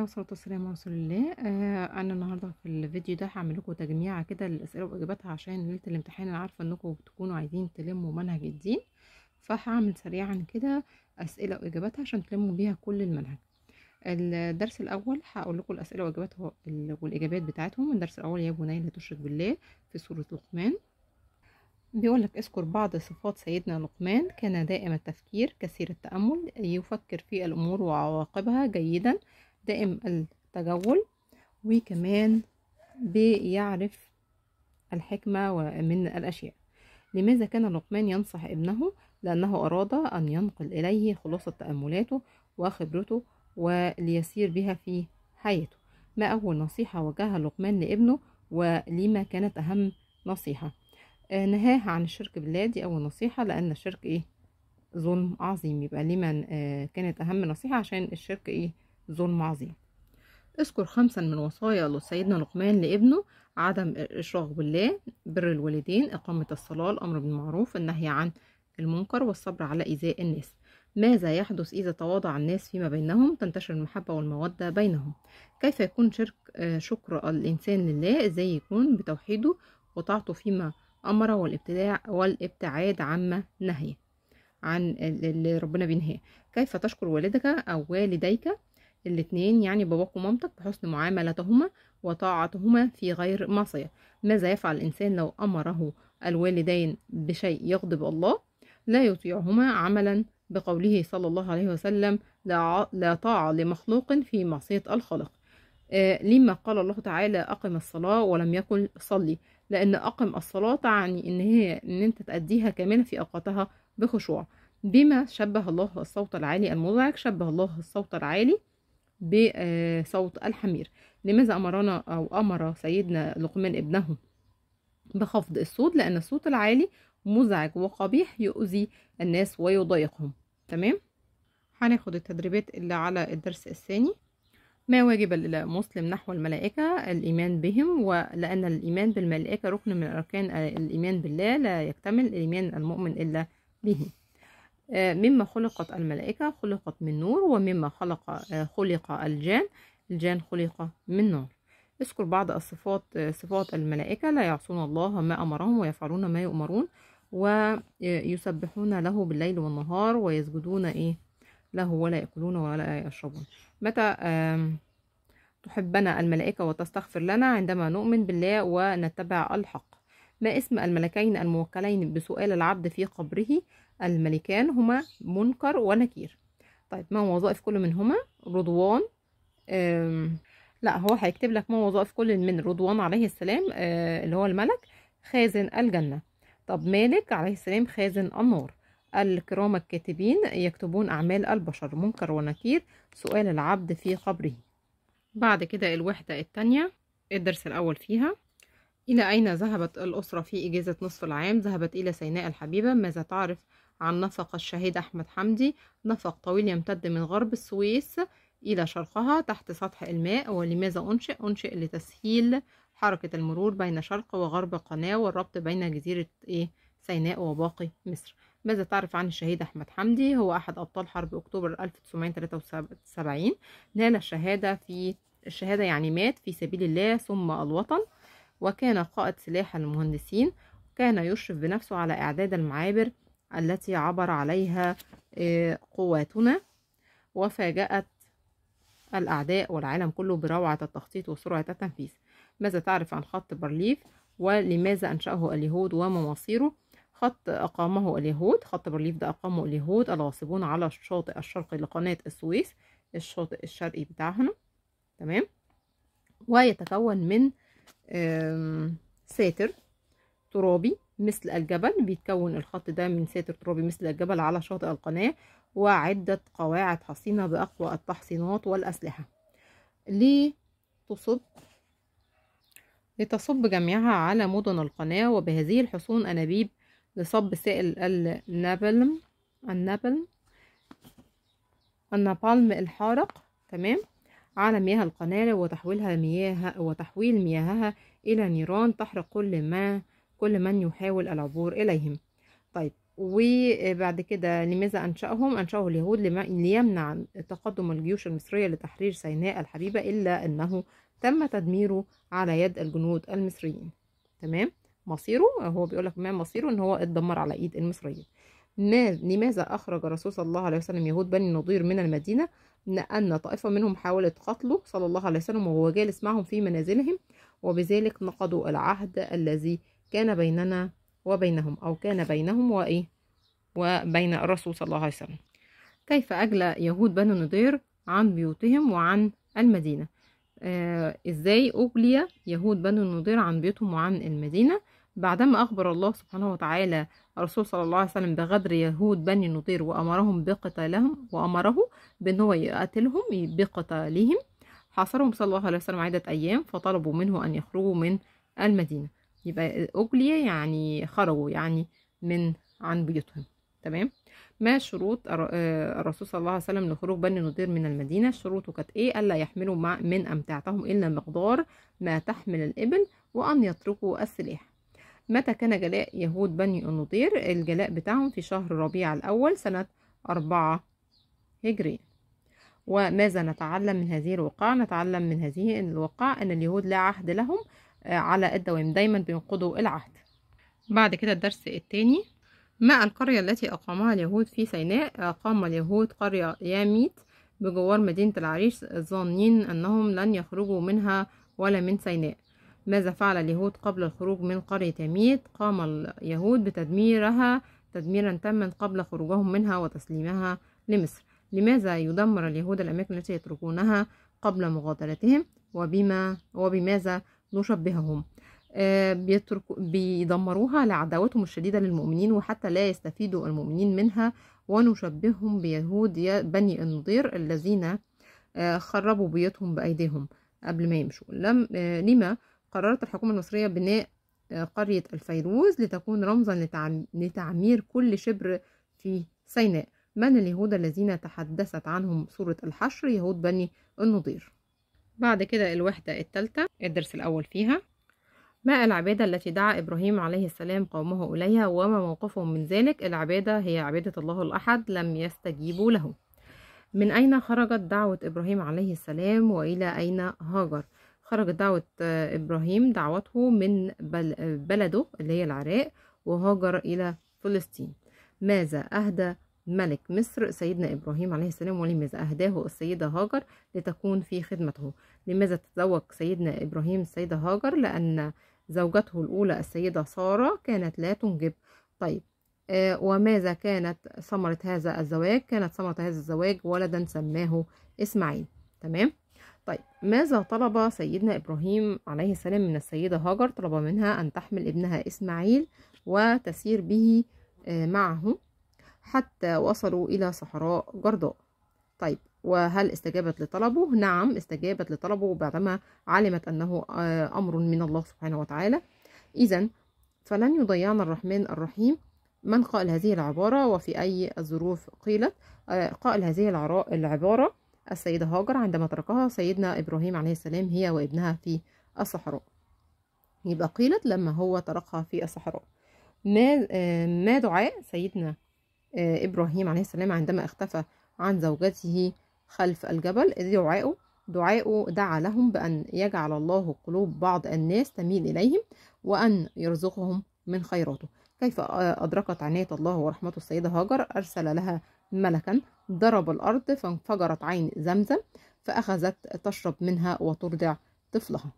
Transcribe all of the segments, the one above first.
الله والصلاة والسلام على رسول الله آه، انا النهارده في الفيديو ده هعمل لكم تجميعه كده للاسئله واجاباتها عشان ليله الامتحان انا عارفه انكم بتكونوا عايزين تلموا منهج الدين فهعمل سريعا كده اسئله واجاباتها عشان تلموا بيها كل المنهج الدرس الاول هقول لكم الاسئله واجابات والاجابات بتاعتهم الدرس الاول يا بني لا تشرك بالله في سوره لقمان بيقول لك اذكر بعض صفات سيدنا لقمان كان دائم التفكير كثير التأمل يفكر في الأمور وعواقبها جيدا دائم التجول وكمان بيعرف الحكمة من الأشياء لماذا كان لقمان ينصح ابنه لأنه أراد أن ينقل إليه خلاصة تأملاته وخبرته وليسير بها في حياته ما أول نصيحة وجهها لقمان لابنه ولما كانت أهم نصيحة آه، نهاه عن الشرك بالله دي أول نصيحة لأن الشرك إيه ظلم عظيم يبقى لمن آه، كانت أهم نصيحة عشان الشرك إيه ظلم عظيم اذكر خمسا من وصايا لسيدنا لقمان لابنه عدم الإشراك بالله بر الوالدين إقامة الصلاة الأمر بالمعروف النهي عن المنكر والصبر على إيذاء الناس ماذا يحدث إذا تواضع الناس فيما بينهم تنتشر المحبة والمودة بينهم كيف يكون شرك آه، شكر الإنسان لله إزاي يكون بتوحيده وطاعته فيما أمر والابتداع والابتعاد عما نهي عن اللي ربنا بينهاه كيف تشكر والدك أو والديك الاثنين يعني باباك ومامتك بحسن معاملتهما وطاعتهما في غير معصية ماذا يفعل الإنسان لو أمره الوالدين بشيء يغضب الله لا يطيعهما عملا بقوله صلى الله عليه وسلم لا طاعة لمخلوق في معصية الخالق آه لما قال الله تعالى أقم الصلاة ولم يقل صلي لأن أقم الصلاة تعني إن هي إن أنت تأديها كاملة في أوقاتها بخشوع بما شبه الله الصوت العالي المزعج شبه الله الصوت العالي بصوت آه، الحمير لماذا أمرنا أو أمر سيدنا لقمان ابنه بخفض الصوت لأن الصوت العالي مزعج وقبيح يؤذي الناس ويضايقهم تمام هناخد التدريبات اللي على الدرس الثاني ما واجب المسلم نحو الملائكة الإيمان بهم ولأن الإيمان بالملائكة ركن من أركان الإيمان بالله لا يكتمل إيمان المؤمن إلا به آه، مما خلقت الملائكة خلقت من نور ومما خلق آه، خلق الجان الجان خلق من نار اذكر بعض الصفات آه، صفات الملائكة لا يعصون الله ما أمرهم ويفعلون ما يؤمرون ويسبحون له بالليل والنهار ويسجدون إيه له ولا يأكلون ولا يشربون متى تحبنا الملائكة وتستغفر لنا عندما نؤمن بالله ونتبع الحق ما اسم الملكين الموكلين بسؤال العبد في قبره الملكان هما منكر ونكير طيب ما هو وظائف كل منهما رضوان لا هو هيكتب لك ما هو وظائف كل من رضوان عليه السلام آه، اللي هو الملك خازن الجنة طب مالك عليه السلام خازن النار الكرام الكاتبين يكتبون أعمال البشر منكر ونكير سؤال العبد في قبره بعد كده الوحدة الثانية الدرس الأول فيها إلى أين ذهبت الأسرة في إجازة نصف العام ذهبت إلى سيناء الحبيبة ماذا تعرف عن نفق الشهيد أحمد حمدي نفق طويل يمتد من غرب السويس إلى شرقها تحت سطح الماء ولماذا أنشئ؟ أنشئ لتسهيل حركة المرور بين شرق وغرب القناة والربط بين جزيرة إيه؟ سيناء وباقي مصر ماذا تعرف عن الشهيد أحمد حمدي؟ هو أحد أبطال حرب أكتوبر 1973 نال الشهادة في الشهادة يعني مات في سبيل الله ثم الوطن وكان قائد سلاح المهندسين كان يشرف بنفسه على إعداد المعابر التي عبر عليها آه، قواتنا وفاجأت الأعداء والعالم كله بروعة التخطيط وسرعة التنفيذ ماذا تعرف عن خط بارليف ولماذا أنشأه اليهود وما مصيره خط أقامه اليهود خط بارليف ده أقامه اليهود الغاصبون على الشاطئ الشرقي لقناة السويس الشاطئ الشرقي بتاعهم تمام ويتكون من ساتر ترابي مثل الجبل بيتكون الخط ده من ساتر ترابي مثل الجبل على شاطئ القناة وعدة قواعد حصينة بأقوى التحصينات والأسلحة لتصب لتصب جميعها على مدن القناة وبهذه الحصون أنابيب لصب سائل النابلم النابلم النابالم الحارق تمام على مياه القناة وتحويلها مياه وتحويل مياهها إلى نيران تحرق كل ما كل من يحاول العبور إليهم طيب وبعد كده لماذا أنشأهم؟ أنشأه اليهود ليمنع تقدم الجيوش المصرية لتحرير سيناء الحبيبة إلا أنه تم تدميره على يد الجنود المصريين تمام؟ مصيره هو بيقول لك ما مصيره ان هو اتدمر على ايد المصريين لماذا اخرج الرسول صلى الله عليه وسلم يهود بني النضير من المدينه لان طائفه منهم حاولت قتله صلى الله عليه وسلم وهو جالس معهم في منازلهم وبذلك نقضوا العهد الذي كان بيننا وبينهم أو كان بينهم وإيه وبين الرسول صلى الله عليه وسلم كيف أجلى يهود بنو نضير عن بيوتهم وعن المدينة آه إزاي أجلي يهود بنو نضير عن بيوتهم وعن المدينة بعدما أخبر الله سبحانه وتعالى الرسول صلى الله عليه وسلم بغدر يهود بني نضير وأمرهم بقتالهم وأمره بأن هو يقاتلهم بقتالهم حاصرهم صلى الله عليه وسلم عدة أيام فطلبوا منه أن يخرجوا من المدينة يبقى أجلي يعني خرجوا يعني من عن بيوتهم تمام ما شروط آه، الرسول صلى الله عليه وسلم لخروج بني نضير من المدينة شروطه كانت إيه ألا يحملوا مع من أمتعتهم إلا مقدار ما تحمل الإبل وأن يتركوا السلاح متى كان جلاء يهود بني النضير الجلاء بتاعهم في شهر ربيع الأول سنة أربعة هجرية وماذا نتعلم من هذه الوقعة؟ نتعلم من هذه الوقعة أن اليهود لا عهد لهم على الدوام دايما بينقضوا العهد بعد كده الدرس الثاني ما القرية التي أقامها اليهود في سيناء أقام اليهود قرية ياميت بجوار مدينة العريش ظانين أنهم لن يخرجوا منها ولا من سيناء ماذا فعل اليهود قبل الخروج من قرية ياميت قام اليهود بتدميرها تدميرا تاما قبل خروجهم منها وتسليمها لمصر لماذا يدمر اليهود الأماكن التي يتركونها قبل مغادرتهم وبما وبماذا نشبههم آه، بيدمروها لعداوتهم الشديدة للمؤمنين وحتى لا يستفيدوا المؤمنين منها ونشبههم بيهود بني النضير الذين آه، خربوا بيوتهم بأيديهم قبل ما يمشوا لم آه، لما قررت الحكومة المصرية بناء قرية الفيروز لتكون رمزا لتعمير كل شبر في سيناء من اليهود الذين تحدثت عنهم سورة الحشر يهود بني النضير بعد كده الوحدة الثالثة الدرس الأول فيها ما العبادة التي دعا إبراهيم عليه السلام قومه إليها وما موقفهم من ذلك العبادة هي عبادة الله الأحد لم يستجيبوا له من أين خرجت دعوة إبراهيم عليه السلام وإلى أين هاجر خرجت دعوة آه، إبراهيم دعوته من بلده اللي هي العراق وهاجر إلى فلسطين ماذا أهدى ملك مصر سيدنا إبراهيم عليه السلام ولماذا أهداه السيدة هاجر لتكون في خدمته لماذا تزوج سيدنا إبراهيم السيدة هاجر لأن زوجته الأولى السيدة سارة كانت لا تنجب طيب آه، وماذا كانت ثمرة هذا الزواج كانت ثمرة هذا الزواج ولدا سماه إسماعيل تمام طيب ماذا طلب سيدنا إبراهيم عليه السلام من السيدة هاجر طلب منها أن تحمل ابنها إسماعيل وتسير به آه، معه حتى وصلوا إلى صحراء جرداء طيب وهل استجابت لطلبه؟ نعم استجابت لطلبه بعدما علمت أنه آه، أمر من الله سبحانه وتعالى إذا فلن يضيعنا الرحمن الرحيم من قال هذه العبارة وفي أي الظروف قيلت آه، قال هذه العبارة السيدة هاجر عندما تركها سيدنا إبراهيم عليه السلام هي وابنها في الصحراء يبقى قيلت لما هو تركها في الصحراء ما آه، ما دعاء سيدنا آه، إبراهيم عليه السلام عندما اختفى عن زوجته خلف الجبل دعائه دعائه دعا لهم بأن يجعل الله قلوب بعض الناس تميل إليهم وأن يرزقهم من خيراته كيف أدركت عناية الله ورحمته السيدة هاجر أرسل لها ملكا ضرب الأرض فانفجرت عين زمزم فأخذت تشرب منها وترضع طفلها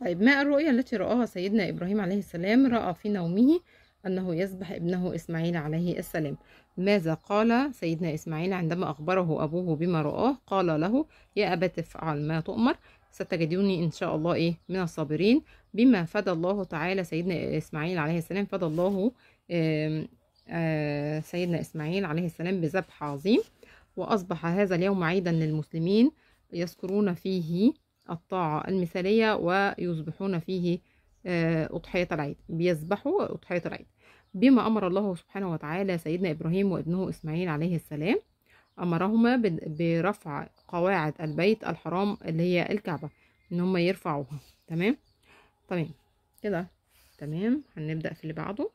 طيب ما الرؤية التي رآها سيدنا إبراهيم عليه السلام رأى في نومه أنه يذبح ابنه إسماعيل عليه السلام ماذا قال سيدنا إسماعيل عندما أخبره أبوه بما رآه قال له يا أبا تفعل ما تؤمر ستجدوني إن شاء الله إيه من الصابرين بما فدى الله تعالى سيدنا إسماعيل عليه السلام فدى الله سيدنا إسماعيل عليه السلام بذبح عظيم وأصبح هذا اليوم عيدا للمسلمين يذكرون فيه الطاعة المثالية ويصبحون فيه أضحية العيد بيذبحوا أضحية العيد بما أمر الله سبحانه وتعالى سيدنا إبراهيم وابنه إسماعيل عليه السلام أمرهما برفع قواعد البيت الحرام اللي هي الكعبة إن هم يرفعوها تمام تمام طيب، كده تمام هنبدأ في اللي بعده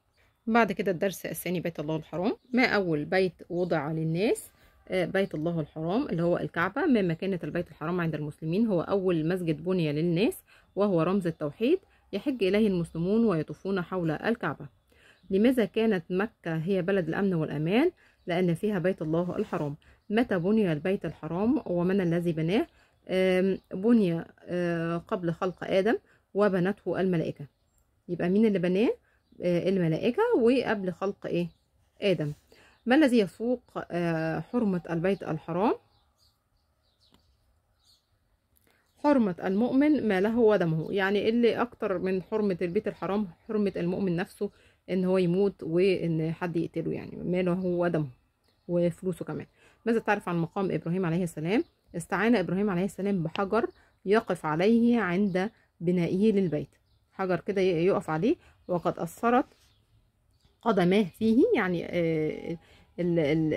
بعد كده الدرس الثاني بيت الله الحرام ما أول بيت وضع للناس آه، بيت الله الحرام اللي هو الكعبة ما مكانة البيت الحرام عند المسلمين هو أول مسجد بني للناس وهو رمز التوحيد يحج إليه المسلمون ويطوفون حول الكعبة لماذا كانت مكة هي بلد الأمن والأمان؟ لأن فيها بيت الله الحرام متى بني البيت الحرام ومن الذي بناه؟ بني قبل خلق آدم وبنته الملائكة يبقى مين اللي بناه؟ الملائكة وقبل خلق إيه؟ آدم ما الذي يفوق حرمة البيت الحرام؟ حرمة المؤمن ماله ودمه يعني إيه اللي أكتر من حرمة البيت الحرام حرمة المؤمن نفسه ان هو يموت وان حد يقتله يعني ماله هو دمه وفلوسه كمان ماذا تعرف عن مقام ابراهيم عليه السلام استعان ابراهيم عليه السلام بحجر يقف عليه عند بنائه للبيت حجر كده يقف عليه وقد اثرت قدماه فيه يعني آه،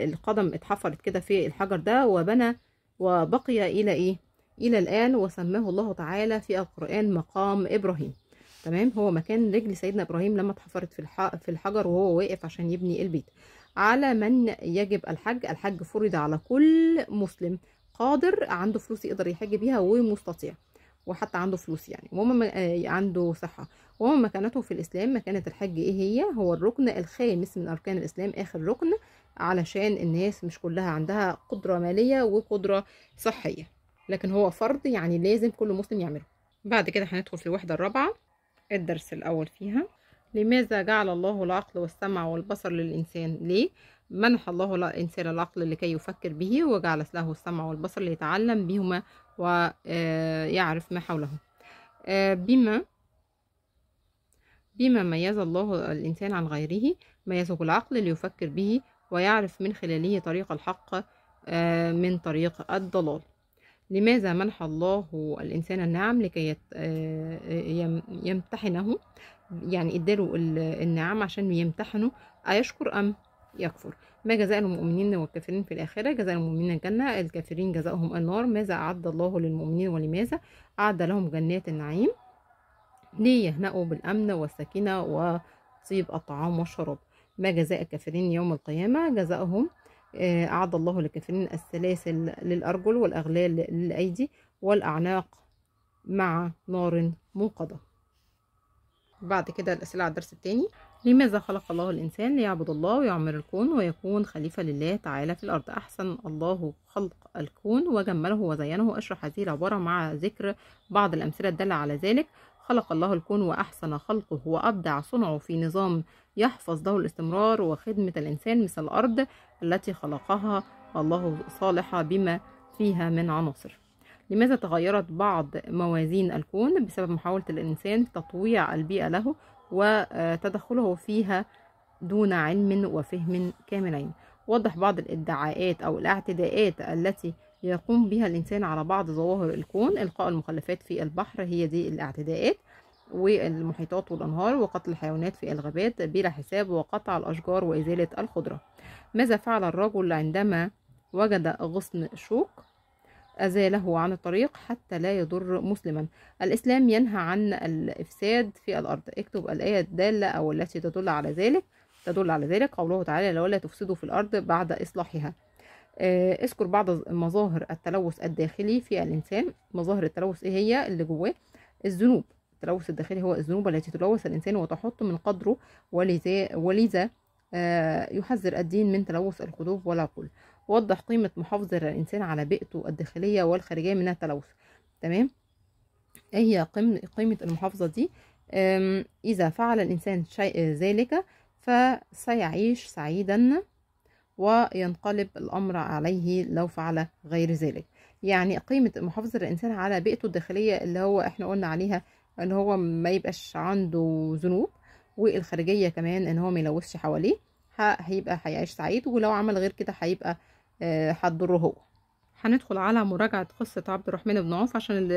القدم اتحفرت كده في الحجر ده وبنى وبقي الى ايه الى الان وسماه الله تعالى في القران مقام ابراهيم تمام هو مكان رجل سيدنا ابراهيم لما اتحفرت في في الحجر وهو واقف عشان يبني البيت على من يجب الحج الحج فرض على كل مسلم قادر عنده فلوس يقدر يحج بيها ومستطيع وحتى عنده فلوس يعني وما آه، عنده صحة وما مكانته في الإسلام مكانة الحج إيه هي هو الركن الخامس من أركان الإسلام آخر ركن علشان الناس مش كلها عندها قدرة مالية وقدرة صحية لكن هو فرض يعني لازم كل مسلم يعمله بعد كده هندخل في الوحدة الرابعة الدرس الأول فيها لماذا جعل الله العقل والسمع والبصر للإنسان ليه منح الله الإنسان العقل لكي يفكر به وجعل له السمع والبصر ليتعلم بهما ويعرف آه، ما حوله آه، بما بما ميز الله الإنسان عن غيره ميزه العقل ليفكر به ويعرف من خلاله طريق الحق آه، من طريق الضلال لماذا منح الله الإنسان النعم لكي آه، آه، يمتحنه يعني اداله النعم عشان يمتحنه أيشكر أم يكفر ما جزاء المؤمنين والكافرين في الآخرة جزاء المؤمنين الجنة الكافرين جزاؤهم النار ماذا أعد الله للمؤمنين ولماذا أعد لهم جنات النعيم ليهنأوا بالأمن والسكينة وطيب الطعام والشراب ما جزاء الكافرين يوم القيامة جزاؤهم آه، أعد الله لكثيرين السلاسل للأرجل والأغلال للأيدي والأعناق مع نار موقدة بعد كده الأسئلة على الدرس التاني لماذا خلق الله الإنسان ليعبد الله ويعمر الكون ويكون خليفة لله تعالى في الأرض أحسن الله خلق الكون وجمله وزينه أشرح هذه العبارة مع ذكر بعض الأمثلة الدالة على ذلك خلق الله الكون وأحسن خلقه وأبدع صنعه في نظام يحفظ له الاستمرار وخدمة الإنسان مثل الأرض التي خلقها الله صالحة بما فيها من عناصر لماذا تغيرت بعض موازين الكون بسبب محاولة الإنسان تطويع البيئة له وتدخله فيها دون علم وفهم كاملين وضح بعض الادعاءات أو الاعتداءات التي يقوم بها الإنسان على بعض ظواهر الكون إلقاء المخلفات في البحر هي دي الاعتداءات والمحيطات والأنهار وقتل الحيوانات في الغابات بلا حساب وقطع الأشجار وإزالة الخضرة ماذا فعل الرجل عندما وجد غصن شوك أزاله عن الطريق حتى لا يضر مسلما الإسلام ينهى عن الإفساد في الأرض اكتب الآية الدالة أو التي تدل على ذلك تدل على ذلك قوله تعالى لولا تفسدوا في الأرض بعد إصلاحها آه، اذكر بعض مظاهر التلوث الداخلي في الإنسان مظاهر التلوث إيه هي اللي جواه الذنوب التلوث الداخلي هو الذنوب التي تلوث الإنسان وتحط من قدره ولذا, ولذا آه، يحذر الدين من تلوث القلوب والعقول وضح قيمة محافظة الإنسان على بيئته الداخلية والخارجية من التلوث تمام ايه هي قيمة المحافظة دي إذا فعل الإنسان شيء آه، ذلك فسيعيش سعيدا وينقلب الأمر عليه لو فعل غير ذلك يعني قيمة محافظة الإنسان على بيئته الداخلية اللي هو إحنا قلنا عليها ان هو ما يبقاش عنده ذنوب والخارجيه كمان ان هو ما يلوثش حواليه هيبقى هيعيش سعيد ولو عمل غير كده هيبقى آه، هتضره هو هندخل على مراجعة قصة عبد الرحمن بن عوف عشان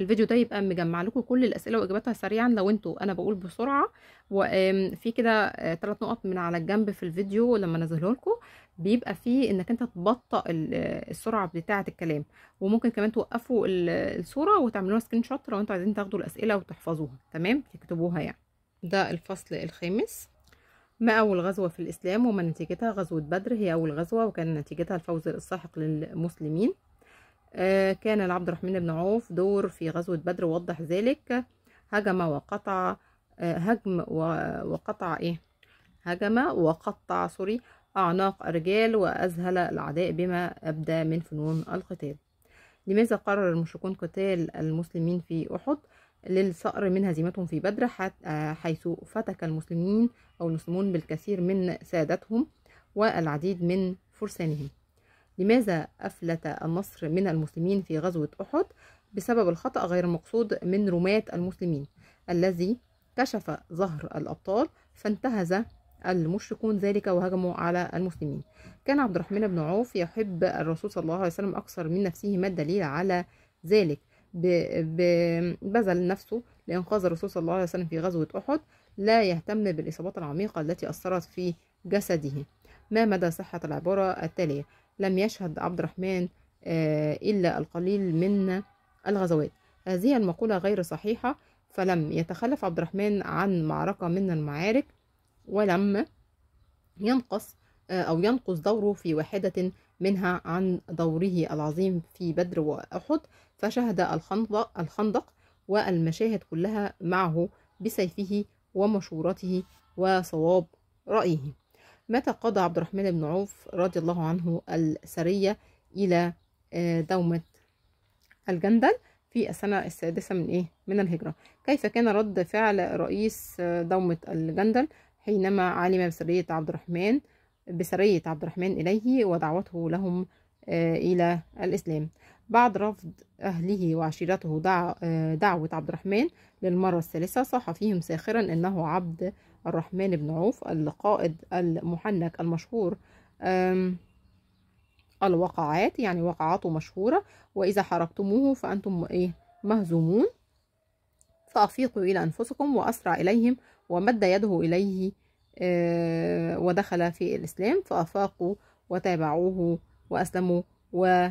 الفيديو ده يبقى مجمع لكم كل الأسئلة وإجاباتها سريعا لو انتوا أنا بقول بسرعة وفي كده ثلاث آه، نقط من على الجنب في الفيديو لما نزله لكم بيبقى فيه انك انت تبطئ آه، السرعة بتاعة الكلام وممكن كمان توقفوا الصورة وتعملوها سكرين شوت لو انتوا عايزين تاخدوا الأسئلة وتحفظوها تمام تكتبوها يعني ده الفصل الخامس ما أول غزوة في الإسلام وما نتيجتها غزوة بدر هي أول غزوة وكان نتيجتها الفوز الساحق للمسلمين آه، كان لعبد الرحمن بن عوف دور في غزوة بدر ووضح ذلك هجم وقطع آه، هجم وقطع إيه هجم وقطع سوري أعناق الرجال وأذهل الأعداء بما أبدى من فنون القتال لماذا قرر المشركون قتال المسلمين في أحد؟ للصقر من هزيمتهم في بدر آه، حيث فتك المسلمين أو المسلمون بالكثير من سادتهم والعديد من فرسانهم لماذا أفلت النصر من المسلمين في غزوة أحد؟ بسبب الخطأ غير المقصود من رماة المسلمين الذي كشف ظهر الأبطال فانتهز المشركون ذلك وهجموا على المسلمين كان عبد الرحمن بن عوف يحب الرسول صلى الله عليه وسلم أكثر من نفسه ما الدليل على ذلك ببذل نفسه لإنقاذ الرسول صلى الله عليه وسلم في غزوة أحد لا يهتم بالإصابات العميقة التي أثرت في جسده ما مدى صحة العبارة التالية لم يشهد عبد الرحمن آه، إلا القليل من الغزوات هذه المقولة غير صحيحة فلم يتخلف عبد الرحمن عن معركة من المعارك ولم ينقص آه، أو ينقص دوره في واحدة منها عن دوره العظيم في بدر وأحد فشهد الخندق, الخندق والمشاهد كلها معه بسيفه ومشورته وصواب رأيه متى قضى عبد الرحمن بن عوف رضي الله عنه السرية إلى آه، دومة الجندل في السنة السادسة من إيه؟ من الهجرة كيف كان رد فعل رئيس آه، دومة الجندل حينما علم بسرية عبد الرحمن بسرية عبد الرحمن إليه ودعوته لهم آه، إلى الإسلام بعد رفض أهله وعشيرته آه، دعوة عبد الرحمن للمرة الثالثة صاح فيهم ساخرا أنه عبد الرحمن بن عوف القائد المحنك المشهور الوقعات يعني وقعاته مشهورة وإذا حرقتموه فأنتم إيه مهزومون فأفيقوا إلى أنفسكم وأسرع إليهم ومد يده إليه آه، ودخل في الإسلام فأفاقوا وتابعوه وأسلموا و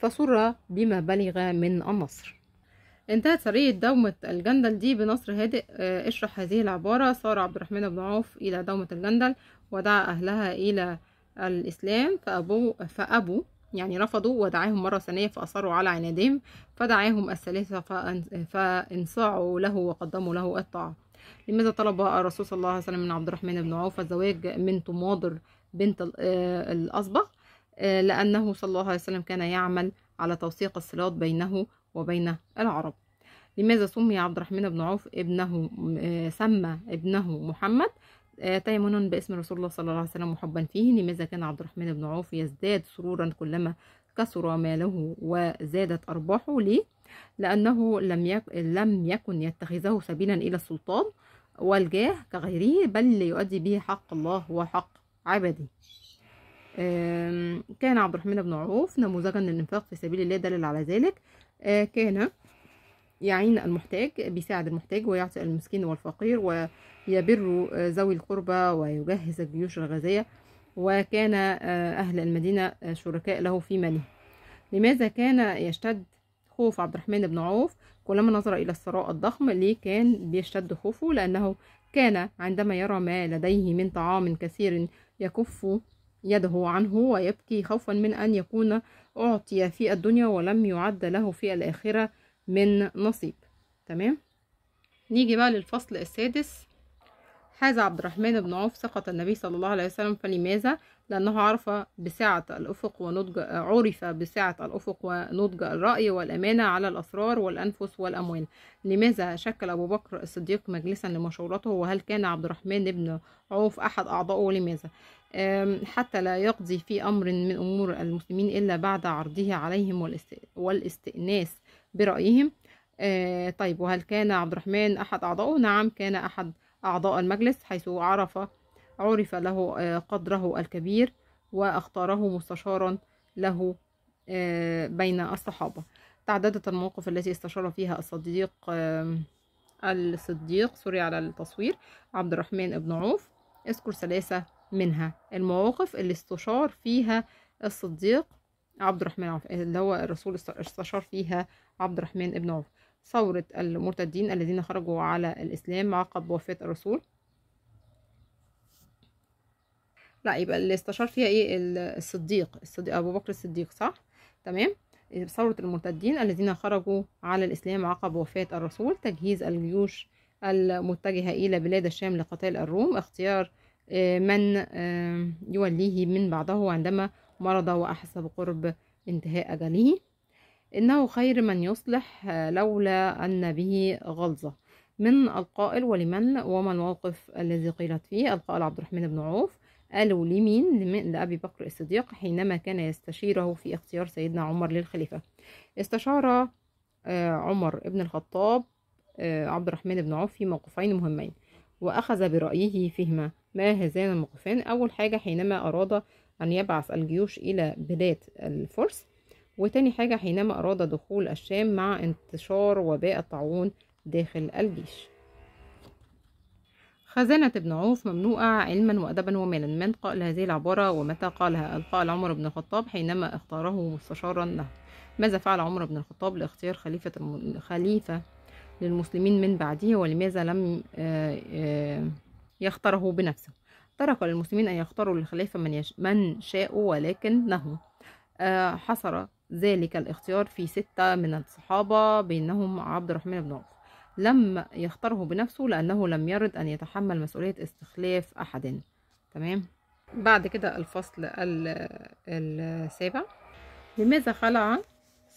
فسر بما بلغ من النصر انتهت سرية دومة الجندل دي بنصر هادئ آه، اشرح هذه العبارة صار عبد الرحمن بن عوف إلى دومة الجندل ودعا أهلها إلى الإسلام فأبو, فأبو يعني رفضوا ودعاهم مرة ثانية فأصروا على عنادهم فدعاهم الثلاثة فانصاعوا له وقدموا له الطاعة لماذا طلب الرسول صلى الله عليه وسلم من عبد الرحمن بن عوف الزواج من تماضر بنت آه، الأصبغ آه، لأنه صلى الله عليه وسلم كان يعمل على توثيق الصلات بينه وبين العرب لماذا سمي عبد الرحمن بن عوف ابنه آه، سمى ابنه محمد آه، تيمنا باسم رسول الله صلى الله عليه وسلم محبا فيه لماذا كان عبد الرحمن بن عوف يزداد سرورا كلما كسر ماله وزادت أرباحه ليه؟ لأنه لم, لم يكن يتخذه سبيلا إلى السلطان والجاه كغيره بل ليؤدي به حق الله وحق عبده كان عبد الرحمن بن عوف نموذجا للانفاق في سبيل الله دلل على ذلك آه، كان يعين المحتاج بيساعد المحتاج ويعطي المسكين والفقير ويبر آه، ذوي القربى ويجهز الجيوش الغازية وكان آه، أهل المدينة شركاء له في ماله لماذا كان يشتد خوف عبد الرحمن بن عوف كلما نظر إلى الثراء الضخم ليه كان بيشتد خوفه لأنه كان عندما يرى ما لديه من طعام كثير يكف يده عنه ويبكي خوفا من أن يكون أعطي في الدنيا ولم يعد له في الآخرة من نصيب تمام نيجي بقى للفصل السادس حاز عبد الرحمن بن عوف ثقة النبي صلى الله عليه وسلم فلماذا؟ لأنه عرف بسعة الأفق ونضج عرف بسعة الأفق ونضج الرأي والأمانة على الأسرار والأنفس والأموال لماذا شكل أبو بكر الصديق مجلسا لمشورته وهل كان عبد الرحمن بن عوف أحد أعضائه لماذا؟ حتى لا يقضي في أمر من أمور المسلمين إلا بعد عرضه عليهم والاستئناس برأيهم آه، طيب وهل كان عبد الرحمن أحد أعضائه؟ نعم كان أحد أعضاء المجلس حيث عرف عرف له آه، قدره الكبير واختاره مستشارا له آه، بين الصحابة تعددت المواقف التي استشار فيها الصديق الصديق سوري على التصوير عبد الرحمن بن عوف اذكر ثلاثة منها المواقف اللي استشار فيها الصديق عبد الرحمن عوف اللي هو الرسول استشار فيها عبد الرحمن ابن عوف ثورة المرتدين الذين خرجوا على الإسلام عقب وفاة الرسول لا يبقى اللي استشار فيها ايه الصديق الصديق أبو بكر الصديق صح تمام ثورة المرتدين الذين خرجوا على الإسلام عقب وفاة الرسول تجهيز الجيوش المتجهة إلى بلاد الشام لقتال الروم اختيار آه، من آه، يوليه من بعضه عندما مرض وأحس بقرب انتهاء أجله إنه خير من يصلح آه، لولا أن به غلظة من القائل ولمن وما الموقف الذي قيلت فيه القائل عبد الرحمن بن عوف قالوا لمين لأبي بكر الصديق حينما كان يستشيره في اختيار سيدنا عمر للخليفة استشار عمر بن الخطاب عبد الرحمن بن عوف في موقفين مهمين وأخذ برأيه فيهما ما هذان الموقفان أول حاجة حينما أراد أن يبعث الجيوش إلى بلاد الفرس وتاني حاجة حينما أراد دخول الشام مع انتشار وباء الطاعون داخل الجيش خزانة ابن عوف مملوءة علما وأدبا ومالا من قال هذه العبارة ومتى قالها القائل عمر بن الخطاب حينما اختاره مستشارا له ماذا فعل عمر بن الخطاب لاختيار خليفة خليفة للمسلمين من بعده ولماذا لم آآ آه، آآ آه، يختاره بنفسه ترك للمسلمين أن يختاروا للخلافة من, يش... من شاءوا ولكنه آه، حصر ذلك الاختيار في ستة من الصحابة بينهم عبد الرحمن بن عوف لم يختاره بنفسه لأنه لم يرد أن يتحمل مسؤولية استخلاف أحد تمام بعد كده الفصل السابع لماذا خلع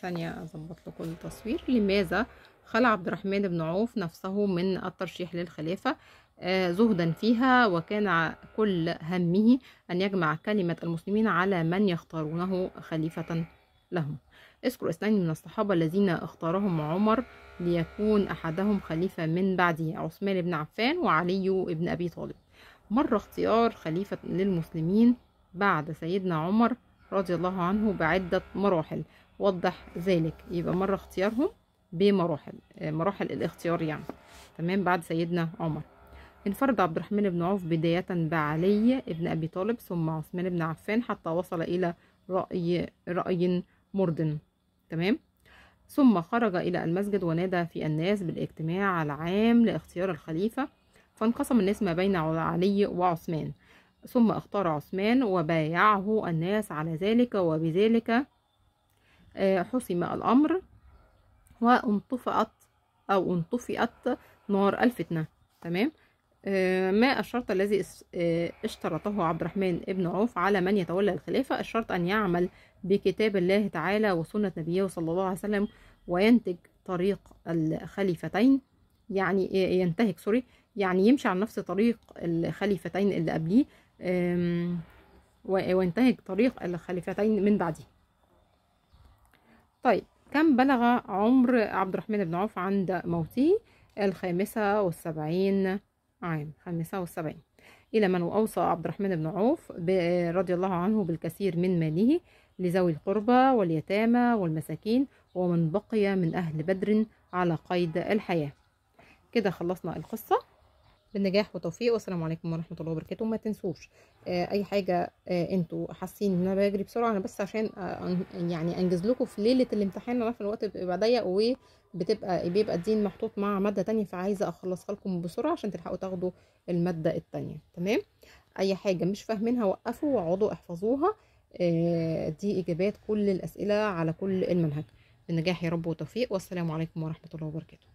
ثانية أظبط لكم التصوير لماذا خلع عبد الرحمن بن عوف نفسه من الترشيح للخلافة آه، زهدا فيها وكان كل همه أن يجمع كلمة المسلمين على من يختارونه خليفة لهم اذكر اثنين من الصحابة الذين اختارهم عمر ليكون أحدهم خليفة من بعده عثمان بن عفان وعلي بن أبي طالب مر اختيار خليفة للمسلمين بعد سيدنا عمر رضي الله عنه بعدة مراحل وضح ذلك يبقى مر اختيارهم بمراحل آه، مراحل الاختيار يعني تمام بعد سيدنا عمر انفرد عبد الرحمن بن عوف بداية بعلي بن أبي طالب ثم عثمان بن عفان حتى وصل إلى رأي رأي مرضٍ تمام ثم خرج إلى المسجد ونادى في الناس بالاجتماع العام لاختيار الخليفة فانقسم الناس ما بين علي وعثمان ثم اختار عثمان وبايعه الناس على ذلك وبذلك آه، حسم الأمر وانطفأت أو انطفئت نار الفتنة تمام آه، ما الشرط الذي آه، اشترطه عبد الرحمن بن عوف على من يتولى الخلافة الشرط أن يعمل بكتاب الله تعالى وسنة نبيه صلى الله عليه وسلم وينتج طريق الخليفتين يعني آه، ينتهك سوري يعني يمشي على نفس طريق الخليفتين اللي قبليه وينتهك طريق الخليفتين من بعده طيب كم بلغ عمر عبد الرحمن بن عوف عند موته الخامسة والسبعين عام خامسة والسبعين إلى من أوصى عبد الرحمن بن عوف رضي الله عنه بالكثير من ماله لذوي القربى واليتامى والمساكين ومن بقي من أهل بدر على قيد الحياة كده خلصنا القصة بالنجاح والتوفيق والسلام عليكم ورحمه الله وبركاته وما تنسوش آه، اي حاجه آه، انتوا حاسين ان انا بجري بسرعه انا بس عشان آه، يعني انجز لكم في ليله الامتحان انا في الوقت بيبقى ضيق وبتبقى بيبقى الدين محطوط مع ماده تانية فعايزه اخلصها لكم بسرعه عشان تلحقوا تاخدوا الماده التانية تمام اي حاجه مش فاهمينها وقفوا واقعدوا احفظوها دي اجابات كل الاسئله على كل المنهج بالنجاح يا رب وتوفيق والسلام عليكم ورحمه الله وبركاته